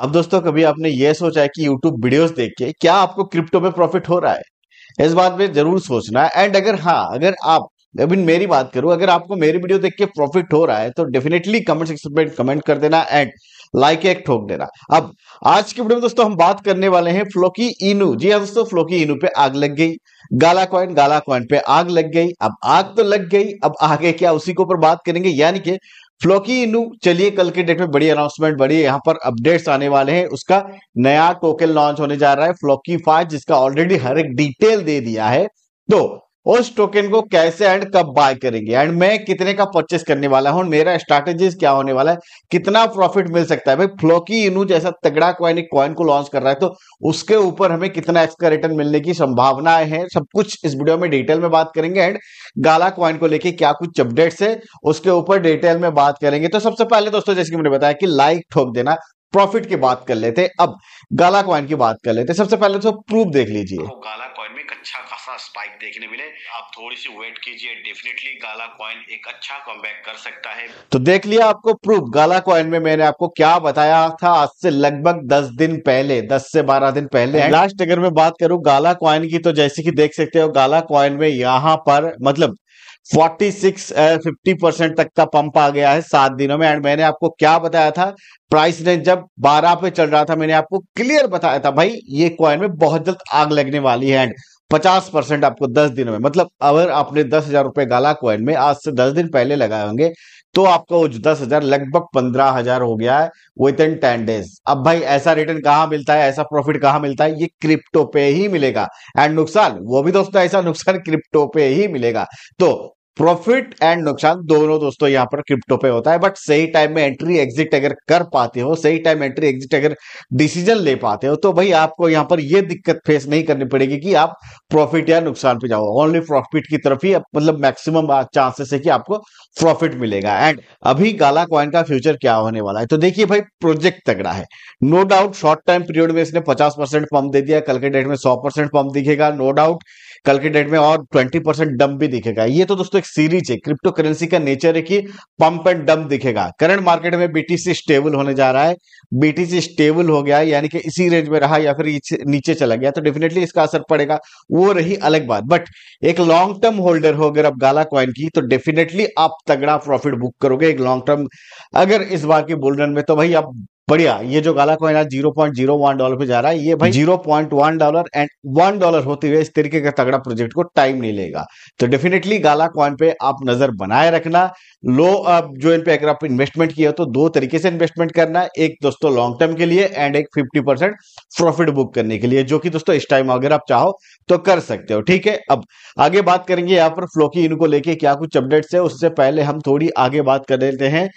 अब दोस्तों कभी आपने ये सोचा है कि यूट्यूब वीडियोस देख के क्या आपको क्रिप्टो में प्रॉफिट हो रहा है इस बात में जरूर सोचना है एंड अगर हाँ अगर आप अभी मेरी बात करूं अगर आपको मेरी वीडियो देख के प्रॉफिट हो रहा है तो डेफिनेटली कमेंट सेक्शन में कमेंट कर देना एंड लाइक एक ठोक देना अब आज की वीडियो में दोस्तों हम बात करने वाले हैं फ्लोकी इनू जी हाँ दोस्तों फ्लोकी इनू पे आग लग गई गाला क्वाइन गाला क्वाइन पे आग लग गई अब आग तो लग गई अब आगे क्या उसी के ऊपर बात करेंगे यानी कि फ्लोकी इनू चलिए कल के डेट में बड़ी अनाउंसमेंट बड़ी यहाँ पर अपडेट्स आने वाले हैं उसका नया टोकन लॉन्च होने जा रहा है फ्लोकी फाइव जिसका ऑलरेडी हर एक डिटेल दे दिया है तो उस टोकन को कैसे एंड कब बाय करेंगे एंड मैं कितने का परचेस करने वाला हूं मेरा स्ट्रैटेजी क्या होने वाला है कितना प्रॉफिट मिल सकता है भाई फ्लोकी इनू जैसा तगड़ा क्वाइन एक क्वाइन को लॉन्च कर रहा है तो उसके ऊपर हमें कितना एक्स्ट्रा रिटर्न मिलने की संभावनाएं हैं सब कुछ इस वीडियो में डिटेल में बात करेंगे एंड गाला क्वाइन को लेकर क्या कुछ अपडेट्स है उसके ऊपर डिटेल में बात करेंगे तो सबसे पहले दोस्तों जैसे कि मैंने बताया कि लाइक ठोक देना प्रॉफिट की बात कर लेते अब गाला क्वाइन की बात कर लेते सबसे पहले तो प्रूफ देख लीजिए तो गाला क्वाइन में अच्छा खासा अच्छा स्पाइक देखने मिले आप थोड़ी सी वेट कीजिए डेफिनेटली गाला कॉइन एक अच्छा कम कर सकता है तो देख लिया आपको प्रूफ गाला कॉइन में मैंने आपको क्या बताया था आज से लगभग दस दिन पहले दस से बारह दिन पहले लास्ट अगर मैं बात करूं गाला कॉइन की तो जैसे की देख सकते हो गाला कॉइन में यहाँ पर मतलब 46 50 परसेंट तक का पंप आ गया है सात दिनों में एंड मैंने आपको क्या बताया था प्राइस ने जब 12 पे चल रहा था मैंने आपको क्लियर बताया था भाई ये कॉइन में बहुत जल्द आग लगने वाली है एंड पचास परसेंट आपको दस दिनों में मतलब अगर आपने दस हजार रुपए गाला क्वाइन में आज से दस दिन पहले लगाए होंगे तो आपका वो दस हजार लगभग पंद्रह हजार हो गया है विद इन टेन डेज अब भाई ऐसा रिटर्न कहाँ मिलता है ऐसा प्रॉफिट कहाँ मिलता है ये क्रिप्टो पे ही मिलेगा एंड नुकसान वो भी दोस्तों ऐसा नुकसान क्रिप्टो पे ही मिलेगा तो प्रॉफिट एंड नुकसान दोनों दोस्तों यहां पर क्रिप्टो पे होता है बट सही टाइम में एंट्री एग्जिट अगर कर पाते हो सही टाइम एंट्री एग्जिट अगर डिसीजन ले पाते हो तो भाई आपको यहां पर यह दिक्कत फेस नहीं करनी पड़ेगी कि आप प्रॉफिट या नुकसान पे जाओ ओनली प्रॉफिट की तरफ ही मतलब मैक्सिमम चांसेस है कि आपको प्रॉफिट मिलेगा एंड अभी गाला क्वाइन का फ्यूचर क्या होने वाला है तो देखिए भाई प्रोजेक्ट तगड़ा है no doubt short time period में इसने पचास परसेंट पंप दे दिया कल के डेट में सौ परसेंट पंप दिखेगा नो डाउट कल के डेट में और 20 परसेंट डम्प भी दिखेगा ये तो दोस्तों एक सीरीज है क्रिप्टो करेंसी का नेचर है कि पंप एंड डम्प दिखेगा करंट मार्केट में बीटीसी स्टेबल होने जा रहा है बीटीसी स्टेबल हो गया यानी कि इसी रेंज में रहा या फिर नीचे चला गया तो डेफिनेटली इसका असर पड़ेगा वो रही अलग बात बट एक लॉन्ग टर्म होल्डर हो अगर आप गाला क्वाइन की तो डेफिनेटली आप तगड़ा प्रॉफिट बुक करोगे एक लॉन्ग टर्म अगर इस बार के बुलरन में तो भाई आप बढ़िया ये जो गाला कॉइन आज zero point zero one dollar पे जा रहा है ये भाई zero point one dollar and one dollar होते हुए इस तरीके का तगड़ा प्रोजेक्ट को टाइम नहीं लेगा तो डेफिनेटली गाला कॉइन पे आप नजर बनाए रखना लो अब जो इन पे अगर आप इन्वेस्टमेंट किया तो दो तरीके से इन्वेस्टमेंट करना एक दोस्तों लॉन्ग टर्म के लिए एंड एक फिफ्टी प्रॉफिट बुक करने के लिए जो कि दोस्तों इस टाइम अगर आप चाहो तो कर सकते हो ठीक है अब आगे बात करेंगे यहाँ पर फ्लोकी इनको लेके क्या कुछ अपडेट्स है उससे पहले हम थोड़ी आगे बात कर लेते हैं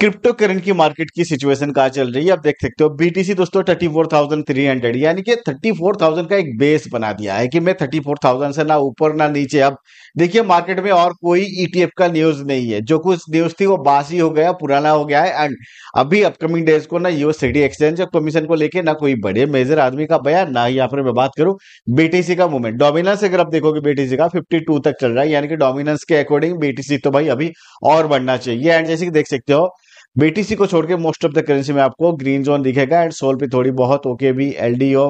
क्रिप्टो करेंसी मार्केट की सिचुएशन कहा चल रही है आप देख सकते हो बीटीसी दोस्तों thirty four thousand three hundred यानी कि थर्टी फोर थाउजेंड का एक बेस बना दिया है कि मैं थर्टी फोर थाउजेंड से ना ऊपर ना नीचे अब देखिए मार्केट में और कोई ईटीएफ e का न्यूज नहीं है जो कुछ न्यूज थी वो बासी हो गया पुराना हो गया है एंड अभी अपकमिंग डेज को ना यूएस सिटी एक्सचेंज कमीशन को लेकर ना कोई बड़े मेजर आदमी का बयान ना यहाँ पर मैं बात करूं बीटीसी का मूवमेंट डोमिनेंस अगर आप देखोगे बीटीसी का फिफ्टी टू तक चल रहा है यानी कि डोमिनेंस के अकॉर्डिंग बीटीसी तो भाई अभी और बढ़ना चाहिए एंड जैसे कि देख सकते हो बीटीसी को छोड़ के मोस्ट ऑफ द करेंसी में आपको ग्रीन जोन दिखेगा एंड सोल पे थोड़ी बहुत ओके भी एलडीओ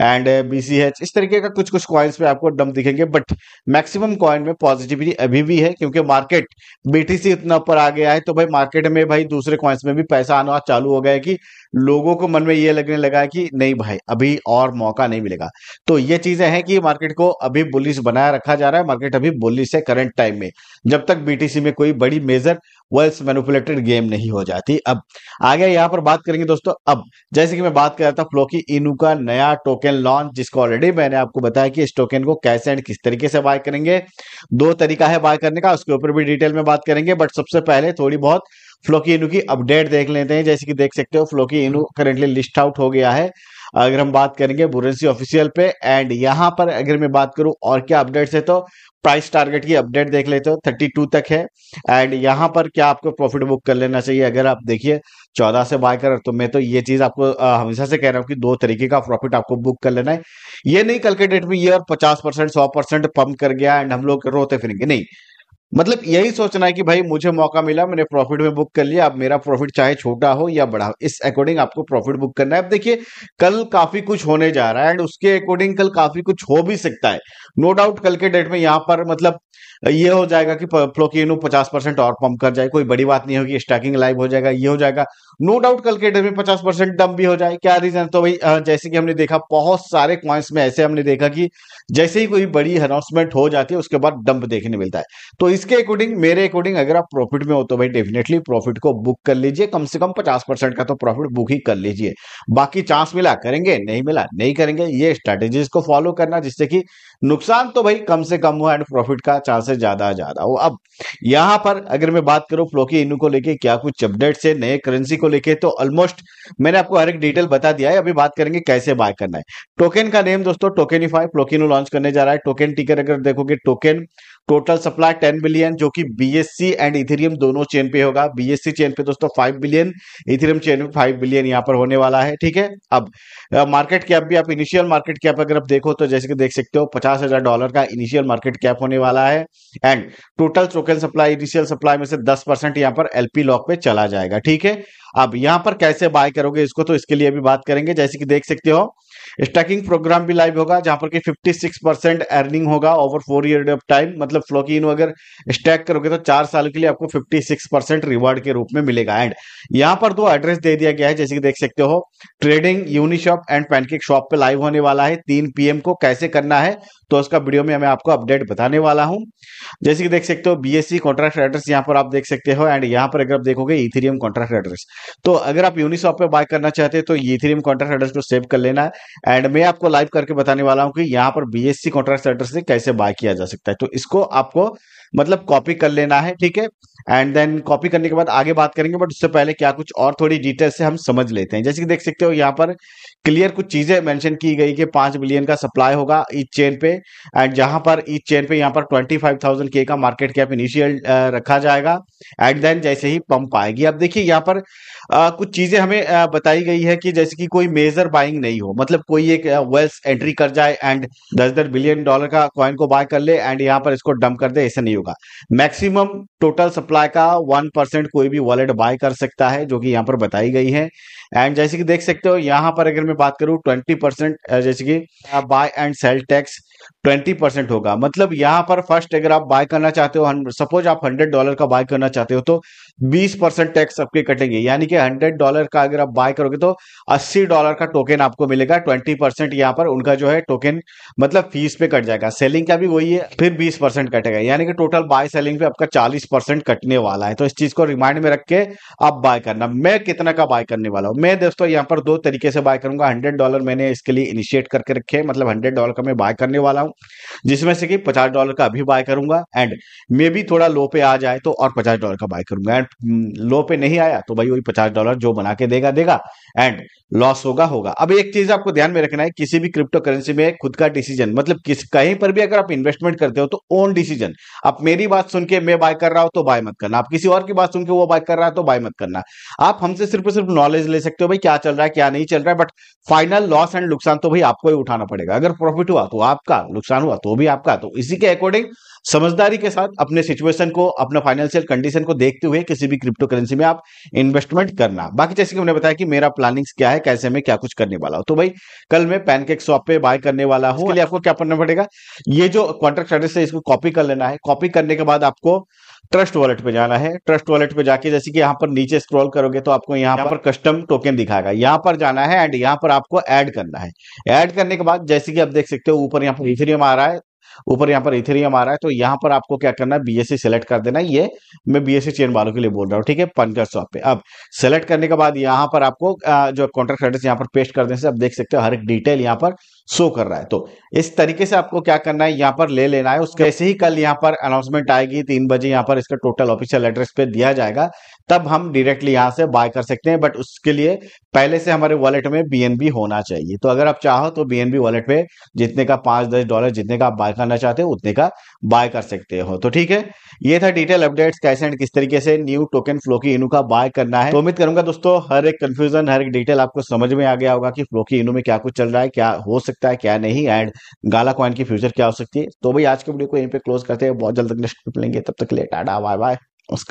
एंड बीसीएच इस तरीके का कुछ कुछ कॉइन्स पे आपको डम दिखेंगे बट मैक्सिमम कॉइन में पॉजिटिविटी अभी भी है क्योंकि मार्केट बीटीसी इतना ऊपर आ गया है तो भाई मार्केट में भाई दूसरे कॉइन्स में भी पैसा आना चालू हो गया है कि लोगों को मन में ये लगने लगा कि नहीं भाई अभी और मौका नहीं मिलेगा तो ये चीजें हैं कि मार्केट को अभी बुलिस बनाया रखा जा रहा है मार्केट अभी बुलिस है करंट टाइम में जब तक बीटीसी में कोई बड़ी मेजर वेल्स मैनुपुलेटेड गेम नहीं हो जाती अब आगे यहाँ पर बात करेंगे दोस्तों अब जैसे कि मैं बात कर रहा था फ्लो की इनू का नया टोकन लॉन्च जिसको ऑलरेडी मैंने आपको बताया कि इस टोकन को कैसे एंड किस तरीके से बाय करेंगे दो तरीका है बाय करने का उसके ऊपर भी डिटेल में बात करेंगे बट सबसे पहले थोड़ी बहुत फ्लोकी इनू की अपडेट देख लेते हैं जैसे कि देख सकते हो फ्लोकी इनू करेंटली लिस्ट आउट हो गया है अगर हम बात करेंगे बुरेंसी ऑफिशियल पे एंड यहाँ पर अगर मैं बात करूँ और क्या अपडेट्स है तो प्राइस टारगेट की अपडेट देख लेते हो 32 तक है एंड यहाँ पर क्या आपको प्रॉफिट बुक कर लेना चाहिए अगर आप देखिए 14 से बाय कर तो मैं तो ये चीज आपको हमेशा से कह रहा हूँ कि दो तरीके का प्रॉफिट आपको बुक कर लेना है ये नहीं कल के डेट में ये और पचास परसेंट सौ परसेंट पंप कर गया एंड हम लोग रोते फिरेंगे नहीं मतलब यही सोचना है कि भाई मुझे मौका मिला मैंने प्रॉफिट में बुक कर लिया अब मेरा प्रॉफिट चाहे छोटा हो या बड़ा हो इस अकॉर्डिंग आपको प्रॉफिट बुक करना है अब देखिए कल काफी कुछ होने जा रहा है एंड उसके अकॉर्डिंग कल काफी कुछ हो भी सकता है नो डाउट कल के डेट में यहां पर मतलब ये हो जाएगा कि फ्लोकिनो पचास परसेंट और पंप कर जाए कोई बड़ी बात नहीं होगी स्टैकिंग लाइव हो जाएगा ये हो जाएगा नो डाउट कल के डेट में पचास परसेंट डम भी हो जाए क्या रीजन तो भाई जैसे कि हमने देखा बहुत सारे क्वाइंस में ऐसे हमने देखा कि जैसे ही कोई बड़ी अनाउंसमेंट हो जाती है उसके बाद डंप देखने मिलता है तो इस इसके अकॉर्डिंग मेरे अकॉर्डिंग अगर आप प्रॉफिट में हो तो भाई डेफिनेटली प्रॉफिट को बुक कर लीजिए कम से कम पचास परसेंट का तो प्रॉफिट बुक ही कर लीजिए बाकी चांस मिला करेंगे नहीं मिला नहीं करेंगे ये स्ट्रैटेजीज को फॉलो करना जिससे कि नुकसान तो भाई कम से कम हुआ एंड प्रॉफिट का चांसेस ज्यादा ज्यादा हो अब यहाँ पर अगर मैं बात करूँ फ्लोकी इनू को लेके क्या कुछ अपडेट्स है नए करेंसी को लेके तो ऑलमोस्ट मैंने आपको हर एक डिटेल बता दिया है अभी बात करेंगे कैसे बाय करना है टोकन का नेम दोस्तों टोकेनिफाई फ्लोकिनो लॉन्च करने जा रहा है टोकन टिकर अगर देखोगे टोकन टोटल सप्लाई 10 बिलियन जो कि बीएससी एंड इथेरियम दोनों चेन पे होगा बीएससी चेन पे दोस्तों 5 बिलियन इथेरियम चेन पे 5 बिलियन यहाँ पर होने वाला है ठीक है अब मार्केट कैप भी आप इनिशियल मार्केट कैप अगर आप देखो तो जैसे कि देख सकते हो पचास हजार डॉलर का इनिशियल मार्केट कैप होने वाला है and total token supply initial supply में से दस परसेंट यहाँ पर एलपी लॉक पे चला जाएगा ठीक है अब यहाँ पर कैसे बाय करोगे इसको तो इसके लिए भी बात करेंगे जैसे कि देख सकते हो स्टैकिंग प्रोग्राम भी लाइव होगा जहां पर कि 56 परसेंट अर्निंग होगा over four year of time मतलब फ्लोकिन अगर स्टैक करोगे तो चार साल के लिए आपको 56 परसेंट रिवॉर्ड के रूप में मिलेगा एंड यहाँ पर दो एड्रेस दे दिया गया है जैसे कि देख सकते हो trading Uniswap and pancake swap पे लाइव होने वाला है तीन पीएम को कैसे करना है तो उसका वीडियो में मैं आपको अपडेट बताने वाला हूं जैसे कि देख सकते हो बीएससी कॉन्ट्रैक्ट एड्रेस यहाँ पर आप देख सकते हो एंड यहाँ पर अगर आप देखोगे इथेरियम कॉन्ट्रैक्ट एड्रेस तो अगर आप यूनिशॉप पे बाय करना चाहते हैं तो इथेरियम कॉन्ट्रैक्ट एड्रेस को सेव कर लेना है एंड मैं आपको लाइव करके बताने वाला हूं कि यहां पर बीएससी कॉन्ट्रैक्ट सेंटर से कैसे बाय किया जा सकता है तो इसको आपको मतलब कॉपी कर लेना है ठीक है एंड देन कॉपी करने के बाद आगे बात करेंगे बट उससे पहले क्या कुछ और थोड़ी डिटेल से हम समझ लेते हैं जैसे कि देख सकते हो यहाँ पर क्लियर कुछ चीजें मेंशन की गई कि पांच बिलियन का सप्लाई होगा ईच चेन पे एंड जहां पर ईच चेन पे यहाँ पर ट्वेंटी फाइव थाउजेंड के का मार्केट कैप इनिशियल रखा जाएगा एंड देन जैसे ही पंप आएगी अब देखिए यहाँ पर आ, कुछ चीजें हमें बताई गई है कि जैसे कि कोई मेजर बाइंग नहीं हो मतलब कोई एक वेल्स एंट्री कर जाए एंड दस दस बिलियन डॉलर का कॉइन को बाय कर ले एंड यहाँ पर इसको डम्प कर दे ऐसा नहीं होगा मैक्सिमम टोटल सप्लाई का वन परसेंट कोई भी वॉलेट बाय कर सकता है जो कि यहाँ पर बताई गई है एंड जैसे कि देख सकते हो यहाँ पर अगर मैं बात करूँ ट्वेंटी परसेंट जैसे कि buy and sell tax twenty percent होगा मतलब यहाँ पर फर्स्ट अगर आप बाय करना चाहते हो सपोज आप हंड्रेड डॉलर का बाय करना चाहते हो तो बीस परसेंट टैक्स आपके कटेंगे यानी कि हंड्रेड डॉलर का अगर आप बाय करोगे तो अस्सी डॉलर का टोकन आपको मिलेगा ट्वेंटी परसेंट यहाँ पर उनका जो है टोकन मतलब फीस पे कट जाएगा सेलिंग का भी वही है फिर बीस परसेंट कटेगा यानी कि टोटल बाय सेलिंग पे आपका चालीस परसेंट कटने वाला है तो इस चीज को रिमाइंड में रख के आप बाय करना मैं कितना का बाय करने वाला हूँ मैं दोस्तों यहाँ पर दो तरीके से बाय करूंगा हंड्रेड डॉलर मैंने इसके लिए इनिशिएट करके रखे मतलब हंड्रेड डॉलर का मैं बाय करने वाला हूँ जिसमें से कि पचास डॉलर का अभी बाय करूंगा एंड मे भी थोड़ा लो पे आ जाए तो और पचास डॉलर का बाय करूंगा पॉइंट लो पे नहीं आया तो भाई वही पचास डॉलर जो बना के देगा देगा एंड लॉस होगा होगा अब एक चीज आपको ध्यान में रखना है किसी भी क्रिप्टो करेंसी में खुद का डिसीजन मतलब किस कहीं पर भी अगर आप इन्वेस्टमेंट करते हो तो ओन डिसीजन आप मेरी बात सुन के मैं बाय कर रहा हूं तो बाय मत करना आप किसी और की बात सुन के वो बाय कर रहा है तो बाय मत करना आप हमसे सिर्फ सिर्फ नॉलेज ले सकते हो भाई क्या चल रहा है क्या नहीं चल रहा है बट फाइनल लॉस एंड नुकसान तो भाई आपको ही उठाना पड़ेगा अगर प्रॉफिट हुआ तो आपका नुकसान हुआ तो भी आपका तो इसी के अकॉर्डिंग समझदारी के साथ अपने सिचुएशन को अपना फाइनेंशियल कंडीशन को देखते हुए किसी भी क्रिप्टो करेंसी में आप इन्वेस्टमेंट करना बाकी जैसे कि हमने बताया कि मेरा प्लानिंग्स क्या है कैसे मैं क्या कुछ करने वाला हूं तो भाई कल मैं पैनकेक शॉप पे बाय करने वाला हूँ आपको क्या करना पड़ेगा ये जो कॉन्ट्रैक्ट एड्रेस है इसको कॉपी कर लेना है कॉपी करने के बाद आपको ट्रस्ट वॉलेट पे जाना है ट्रस्ट वॉलेट पे जाके जैसे कि यहाँ पर नीचे स्क्रॉल करोगे तो आपको यहाँ पर, पर कस्टम टोकन दिखाएगा यहाँ पर जाना है एंड यहाँ पर आपको ऐड करना है ऐड करने के बाद जैसे कि आप देख सकते हो ऊपर यहाँ पर इथेरियम आ रहा है ऊपर यहाँ पर इथेरियम आ रहा है तो यहाँ पर आपको क्या करना है बीएससी सेलेक्ट e कर देना ये मैं बीएससी चेन e वालों के लिए बोल रहा हूँ ठीक है पंकज शॉप पे अब सेलेक्ट करने के बाद यहाँ पर आपको जो कॉन्ट्रैक्ट एड्रेस यहाँ पर पेस्ट कर देने से आप देख सकते हो हर एक डिटेल यहाँ पर शो कर रहा है तो इस तरीके से आपको क्या करना है यहाँ पर ले लेना है उसके ऐसे ही कल यहाँ पर अनाउंसमेंट आएगी तीन बजे यहाँ पर इसका टोटल ऑफिशियल एड्रेस पे दिया जाएगा तब हम डायरेक्टली यहाँ से बाय कर सकते हैं बट उसके लिए पहले से हमारे वॉलेट में बीएनबी होना चाहिए तो अगर आप चाहो तो बीएनबी वॉलेट पे जितने का पांच दस डॉलर जितने का आप बाय करना चाहते हो उतने का बाय कर सकते हो तो ठीक है ये था डिटेल अपडेट्स कैसे एंड किस तरीके से न्यू टोकन फ्लोकी इनू का बाय करना है तो उम्मीद करूंगा दोस्तों हर एक कंफ्यूजन हर एक डिटेल आपको समझ में आ गया होगा कि फ्लोकी इनू में क्या कुछ चल रहा है क्या हो सकता है क्या नहीं एंड गाला क्वाइन की फ्यूचर क्या हो सकती है तो भाई आज के वीडियो को यहीं पे क्लोज करते हैं बहुत जल्द नेक्स्ट मिलेंगे तब तक ले टाटा बाय बाय उसका